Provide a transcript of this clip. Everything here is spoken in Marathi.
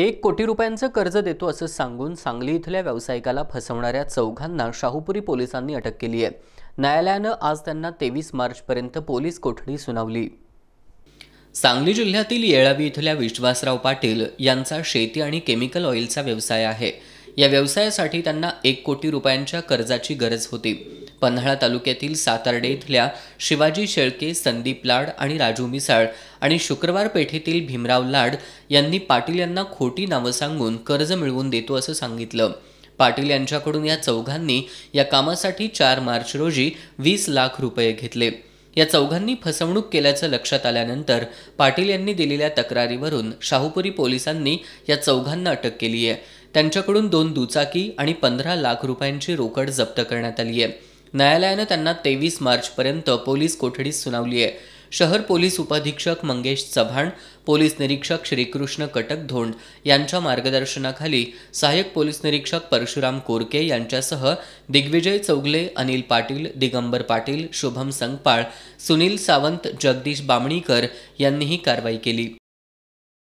एक कोटी रुपयांचं कर्ज देतो असं सांगून सांगली इथल्या व्यावसायिकाला फसवणाऱ्या चौघांना शाहूपुरी पोलिसांनी अटक केली आहे न्यायालयानं आज त्यांना तेवीस मार्चपर्यंत पोलीस कोठडी सुनावली सांगली जिल्ह्यातील येळावी इथल्या विश्वासराव पाटील यांचा शेती आणि केमिकल ऑइलचा व्यवसाय आहे या व्यवसायासाठी त्यांना एक कोटी रुपयांच्या कर्जाची गरज होती पन्हाळा तालुक्यातील सातार्डे इथल्या शिवाजी शेळके संदीप लाड आणि राजू मिसाळ आणि शुक्रवार पेठेतील भीमराव लाड यांनी पाटील यांना खोटी नावं सांगून कर्ज मिळवून देतो असं सांगितलं पाटील यांच्याकडून या चौघांनी या कामासाठी चार मार्च रोजी वीस लाख रुपये घेतले या चौघांनी फसवणूक केल्याचं लक्षात आल्यानंतर पाटील यांनी दिलेल्या तक्रारीवरून शाहूपुरी पोलिसांनी या चौघांना अटक केली आहे त्यांच्याकडून दोन दुचाकी आणि पंधरा लाख रुपयांची रोकड जप्त करण्यात आली आहे न्यायालयानं त्यांना तेवीस मार्चपर्यंत पोलीस कोठडीत सुनावली आहे शहर पोलीस उपाधीक्षक मंगेश चव्हाण पोलीस निरीक्षक श्रीकृष्ण कटक धोंड यांच्या मार्गदर्शनाखाली सहाय्यक पोलीस निरीक्षक परशुराम कोरके यांच्यासह दिग्विजय चौगले अनिल पाटील दिगंबर पाटील शुभम संगपाळ सुनील सावंत जगदीश बामणीकर यांनी ही कारवाई केली